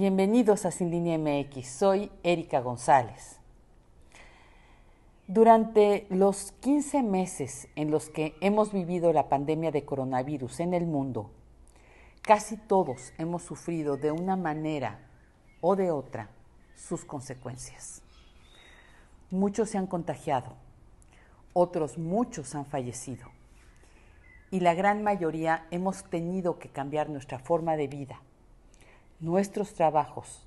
Bienvenidos a Sin MX, soy Erika González. Durante los 15 meses en los que hemos vivido la pandemia de coronavirus en el mundo, casi todos hemos sufrido de una manera o de otra sus consecuencias. Muchos se han contagiado, otros muchos han fallecido y la gran mayoría hemos tenido que cambiar nuestra forma de vida nuestros trabajos,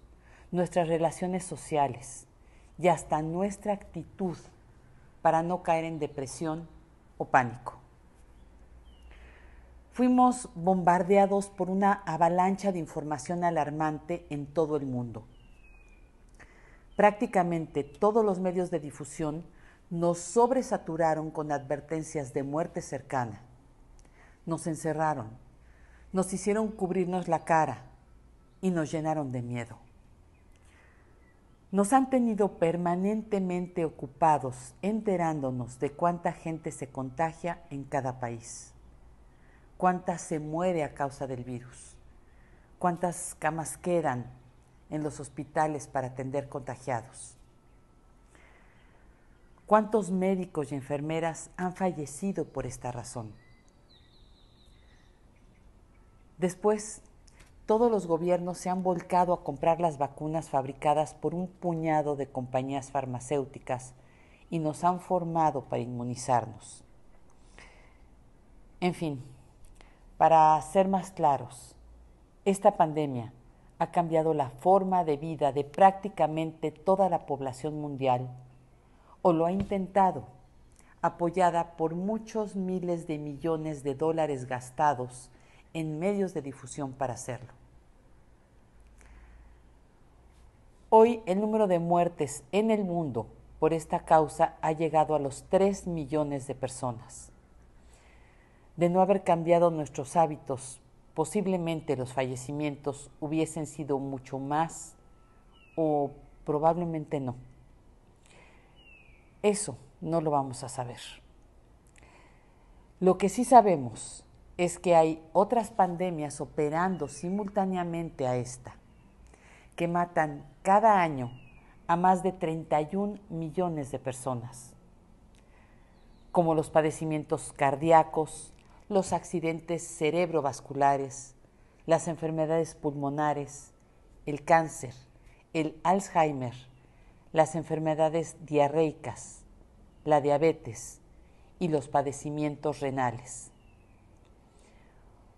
nuestras relaciones sociales y hasta nuestra actitud para no caer en depresión o pánico. Fuimos bombardeados por una avalancha de información alarmante en todo el mundo. Prácticamente todos los medios de difusión nos sobresaturaron con advertencias de muerte cercana. Nos encerraron, nos hicieron cubrirnos la cara, y nos llenaron de miedo. Nos han tenido permanentemente ocupados enterándonos de cuánta gente se contagia en cada país, cuánta se muere a causa del virus, cuántas camas quedan en los hospitales para atender contagiados. ¿Cuántos médicos y enfermeras han fallecido por esta razón? Después todos los gobiernos se han volcado a comprar las vacunas fabricadas por un puñado de compañías farmacéuticas y nos han formado para inmunizarnos. En fin, para ser más claros, esta pandemia ha cambiado la forma de vida de prácticamente toda la población mundial, o lo ha intentado, apoyada por muchos miles de millones de dólares gastados en medios de difusión para hacerlo. Hoy el número de muertes en el mundo por esta causa ha llegado a los 3 millones de personas. De no haber cambiado nuestros hábitos, posiblemente los fallecimientos hubiesen sido mucho más o probablemente no. Eso no lo vamos a saber. Lo que sí sabemos es que hay otras pandemias operando simultáneamente a esta, que matan cada año a más de 31 millones de personas, como los padecimientos cardíacos, los accidentes cerebrovasculares, las enfermedades pulmonares, el cáncer, el Alzheimer, las enfermedades diarreicas, la diabetes y los padecimientos renales.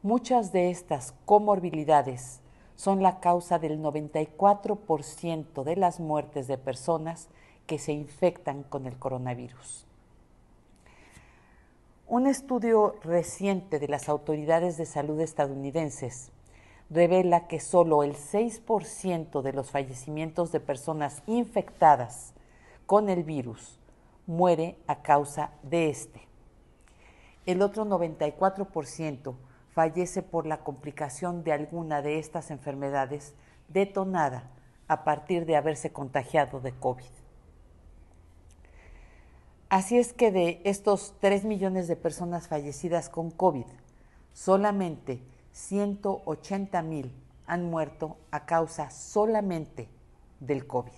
Muchas de estas comorbilidades son la causa del 94% de las muertes de personas que se infectan con el coronavirus. Un estudio reciente de las autoridades de salud estadounidenses revela que solo el 6% de los fallecimientos de personas infectadas con el virus muere a causa de este. El otro 94% fallece por la complicación de alguna de estas enfermedades detonada a partir de haberse contagiado de COVID. Así es que de estos 3 millones de personas fallecidas con COVID, solamente 180 mil han muerto a causa solamente del COVID.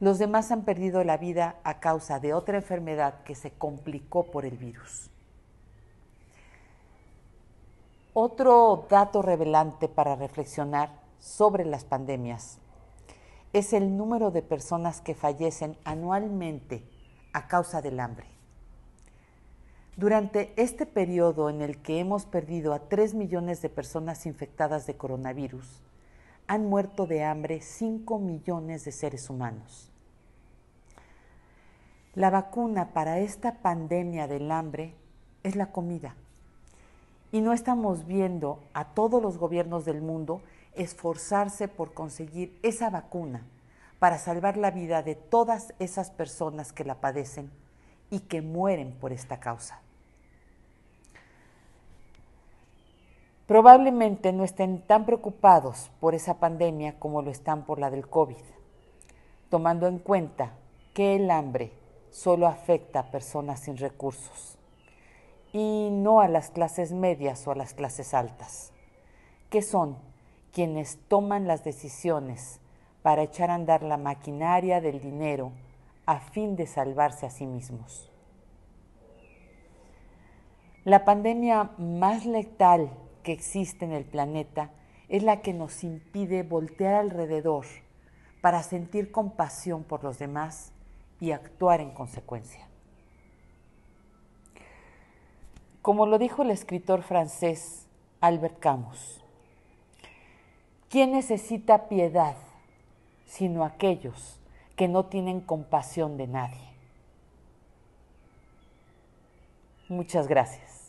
Los demás han perdido la vida a causa de otra enfermedad que se complicó por el virus. Otro dato revelante para reflexionar sobre las pandemias es el número de personas que fallecen anualmente a causa del hambre. Durante este periodo en el que hemos perdido a 3 millones de personas infectadas de coronavirus, han muerto de hambre 5 millones de seres humanos. La vacuna para esta pandemia del hambre es la comida y no estamos viendo a todos los gobiernos del mundo esforzarse por conseguir esa vacuna para salvar la vida de todas esas personas que la padecen y que mueren por esta causa. Probablemente no estén tan preocupados por esa pandemia como lo están por la del COVID, tomando en cuenta que el hambre solo afecta a personas sin recursos y no a las clases medias o a las clases altas, que son quienes toman las decisiones para echar a andar la maquinaria del dinero a fin de salvarse a sí mismos. La pandemia más letal que existe en el planeta es la que nos impide voltear alrededor para sentir compasión por los demás y actuar en consecuencia. como lo dijo el escritor francés Albert Camus. ¿Quién necesita piedad sino aquellos que no tienen compasión de nadie? Muchas gracias.